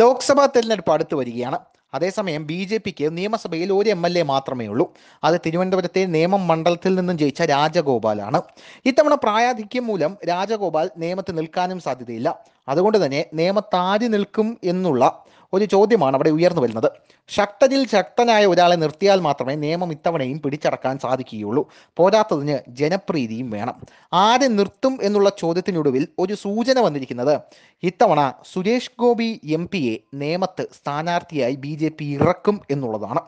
ലോക്സഭാ തെരഞ്ഞെടുപ്പ് അടുത്തു വരികയാണ് അതേസമയം ബി ജെ പിക്ക് നിയമസഭയിൽ ഒരു എം എൽ എ മാത്രമേ ഉള്ളൂ അത് തിരുവനന്തപുരത്തെ നിയമം മണ്ഡലത്തിൽ നിന്നും ജയിച്ച രാജഗോപാലാണ് ഇത്തവണ പ്രായാധിക്യം മൂലം രാജഗോപാൽ നിയമത്തിൽ നിൽക്കാനും സാധ്യതയില്ല അതുകൊണ്ട് തന്നെ നിയമത്താരി നിൽക്കും എന്നുള്ള ഒരു ചോദ്യമാണ് അവിടെ ഉയർന്നു വരുന്നത് ശക്തരിൽ ശക്തനായ ഒരാളെ നിർത്തിയാൽ മാത്രമേ നിയമം ഇത്തവണയും പിടിച്ചടക്കാൻ സാധിക്കുകയുള്ളൂ പോരാത്തതിന് ജനപ്രീതിയും വേണം ആരെ നിർത്തും എന്നുള്ള ചോദ്യത്തിനൊടുവിൽ ഒരു സൂചന വന്നിരിക്കുന്നത് ഇത്തവണ സുരേഷ് ഗോപി എം പിയെ നിയമത്ത് സ്ഥാനാർത്ഥിയായി ബി ഇറക്കും എന്നുള്ളതാണ്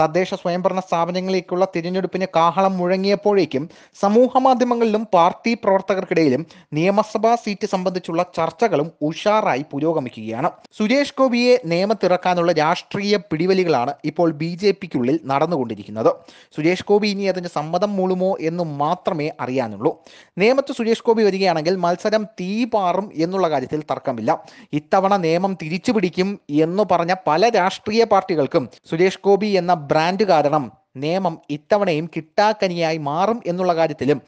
തദ്ദേശ സ്വയംഭരണ സ്ഥാപനങ്ങളിലേക്കുള്ള തിരഞ്ഞെടുപ്പിന് കാഹളം മുഴങ്ങിയപ്പോഴേക്കും സമൂഹ മാധ്യമങ്ങളിലും പാർട്ടി പ്രവർത്തകർക്കിടയിലും നിയമസഭാ സീറ്റ് സംബന്ധിച്ചുള്ള ചർച്ചകളും ഉഷാറായി പുരോഗമിക്കുകയാണ് സുരേഷ് ഗോപിയെ നിയമത്തിറക്കാനുള്ള രാഷ്ട്രീയ പിടിവലികളാണ് ഇപ്പോൾ ബി ജെ പിക്കുള്ളിൽ നടന്നുകൊണ്ടിരിക്കുന്നത് സുരേഷ് ഗോപി ഇനി അതിന് സമ്മതം മൂളുമോ എന്ന് മാത്രമേ അറിയാനുള്ളൂ നിയമത്ത് സുരേഷ് ഗോപി വരികയാണെങ്കിൽ മത്സരം തീ പാറും എന്നുള്ള കാര്യത്തിൽ തർക്കമില്ല ഇത്തവണ നിയമം തിരിച്ചു പിടിക്കും എന്ന് പറഞ്ഞ പല രാഷ്ട്രീയ പാർട്ടികൾക്കും സുരേഷ് ഗോപി എന്ന ബ്രാൻഡ് കാരണം നിയമം ഇത്തവണയും കിട്ടാക്കനിയായി മാറും എന്നുള്ള കാര്യത്തിലും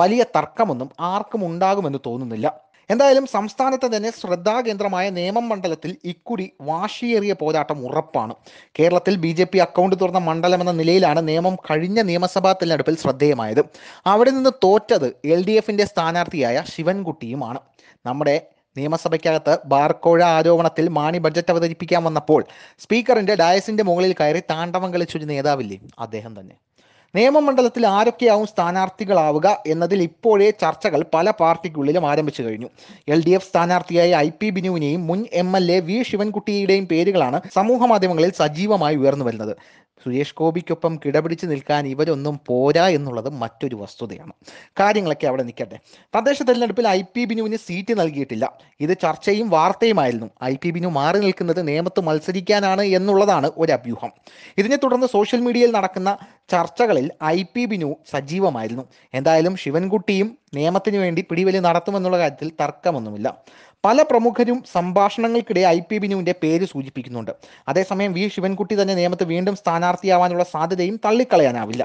വലിയ തർക്കമൊന്നും ആർക്കും ഉണ്ടാകുമെന്ന് തോന്നുന്നില്ല എന്തായാലും സംസ്ഥാനത്ത് തന്നെ ശ്രദ്ധാകേന്ദ്രമായ നേമം മണ്ഡലത്തിൽ ഇക്കുടി വാശിയേറിയ പോരാട്ടം ഉറപ്പാണ് കേരളത്തിൽ ബി ജെ പി അക്കൗണ്ട് തുറന്ന മണ്ഡലം എന്ന നിലയിലാണ് നിയമം കഴിഞ്ഞ നിയമസഭാ തെരഞ്ഞെടുപ്പിൽ ശ്രദ്ധേയമായത് അവിടെ നിന്ന് തോറ്റത് എൽ ഡി എഫിന്റെ സ്ഥാനാർത്ഥിയായ ശിവൻകുട്ടിയുമാണ് നമ്മുടെ നിയമസഭയ്ക്കകത്ത് ബാർക്കോഴ ആരോപണത്തിൽ മാണി ബഡ്ജറ്റ് അവതരിപ്പിക്കാൻ വന്നപ്പോൾ സ്പീക്കറിന്റെ ഡയസിന്റെ മുകളിൽ കയറി താണ്ഡവം കളിച്ചൊരു നേതാവില്ലേ അദ്ദേഹം തന്നെ നിയമമണ്ഡലത്തിൽ ആരൊക്കെയാവും സ്ഥാനാർത്ഥികളാവുക എന്നതിൽ ഇപ്പോഴേ ചർച്ചകൾ പല പാർട്ടിക്കുള്ളിലും ആരംഭിച്ചു കഴിഞ്ഞു എൽ ഡി എഫ് സ്ഥാനാർത്ഥിയായ ഐ പി ബിനുവിനെയും മുൻ എം എൽ എ വി ശിവൻകുട്ടിയുടെയും പേരുകളാണ് സമൂഹ മാധ്യമങ്ങളിൽ സജീവമായി ഉയർന്നു വരുന്നത് സുരേഷ് ഗോപിക്കൊപ്പം കിടപിടിച്ച് നിൽക്കാൻ ഇവരൊന്നും പോരാ എന്നുള്ളത് മറ്റൊരു വസ്തുതയാണ് കാര്യങ്ങളൊക്കെ അവിടെ നിൽക്കട്ടെ തദ്ദേശ തെരഞ്ഞെടുപ്പിൽ ഐ പി ബിനുവിന് സീറ്റ് നൽകിയിട്ടില്ല ഇത് ചർച്ചയും വാർത്തയുമായിരുന്നു ഐ പി ബിനു മാറി നിൽക്കുന്നത് നിയമത്ത് മത്സരിക്കാനാണ് എന്നുള്ളതാണ് ഒരു അഭ്യൂഹം ഇതിനെ തുടർന്ന് സോഷ്യൽ മീഡിയയിൽ നടക്കുന്ന ചർച്ചകളിൽ ഐ പി ബിനു സജീവമായിരുന്നു എന്തായാലും ശിവൻകുട്ടിയും നിയമത്തിനു വേണ്ടി പിടിവലി നടത്തുമെന്നുള്ള കാര്യത്തിൽ തർക്കമൊന്നുമില്ല പല പ്രമുഖരും സംഭാഷണങ്ങൾക്കിടെ ഐ പി ബിനുവിൻ്റെ പേര് സൂചിപ്പിക്കുന്നുണ്ട് അതേസമയം വി ശിവൻകുട്ടി തന്നെ നിയമത്ത് വീണ്ടും സ്ഥാനാർത്ഥിയാവാനുള്ള സാധ്യതയും തള്ളിക്കളയാനാവില്ല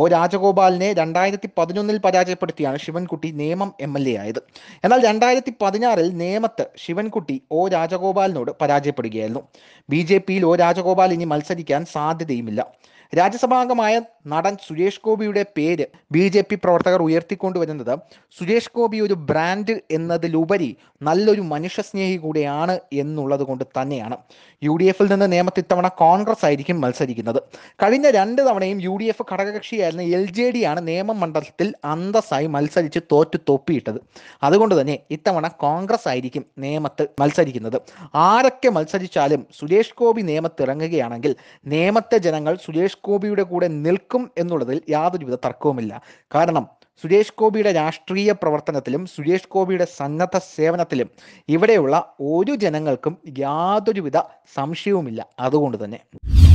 ഒ രാജഗോപാലിനെ രണ്ടായിരത്തി പതിനൊന്നിൽ പരാജയപ്പെടുത്തിയാണ് ശിവൻകുട്ടി നിയമം എം എൽ എ ആയത് എന്നാൽ രണ്ടായിരത്തി പതിനാറിൽ നിയമത്ത് ശിവൻകുട്ടി ഒ രാജഗോപാലിനോട് പരാജയപ്പെടുകയായിരുന്നു ബി ജെ പിയിൽ ഒ രാജഗോപാൽ ഇനി മത്സരിക്കാൻ സാധ്യതയുമില്ല രാജ്യസഭാംഗമായ നടൻ സുരേഷ് ഗോപിയുടെ പേര് ബി ജെ പി പ്രവർത്തകർ ഉയർത്തിക്കൊണ്ടുവരുന്നത് സുരേഷ് ഗോപി ഒരു ബ്രാൻഡ് എന്നതിലുപരി നല്ലൊരു മനുഷ്യസ്നേഹി കൂടിയാണ് എന്നുള്ളത് കൊണ്ട് തന്നെയാണ് യു ഡി എഫിൽ നിന്ന് നിയമത്തിൽ തവണ കോൺഗ്രസ് ആയിരിക്കും മത്സരിക്കുന്നത് കഴിഞ്ഞ രണ്ട് തവണയും യു ഡി എഫ് ഘടകകക്ഷിയായിരുന്ന എൽ ജെ ഡി ആണ് നിയമമണ്ഡലത്തിൽ അന്തസ്സായി മത്സരിച്ച് തോറ്റു തൊപ്പിയിട്ടത് അതുകൊണ്ട് തന്നെ ഇത്തവണ കോൺഗ്രസ് ആയിരിക്കും നിയമത്തിൽ മത്സരിക്കുന്നത് ആരൊക്കെ മത്സരിച്ചാലും സുരേഷ് ഗോപി നിയമത്തിറങ്ങുകയാണെങ്കിൽ നിയമത്തെ ജനങ്ങൾ സുരേഷ് സുരേഷ് ഗോപിയുടെ കൂടെ നിൽക്കും എന്നുള്ളതിൽ യാതൊരുവിധ തർക്കവുമില്ല കാരണം സുരേഷ് ഗോപിയുടെ രാഷ്ട്രീയ പ്രവർത്തനത്തിലും സുരേഷ് ഗോപിയുടെ സന്നദ്ധ സേവനത്തിലും ഇവിടെയുള്ള ഒരു ജനങ്ങൾക്കും യാതൊരുവിധ സംശയവുമില്ല അതുകൊണ്ട് തന്നെ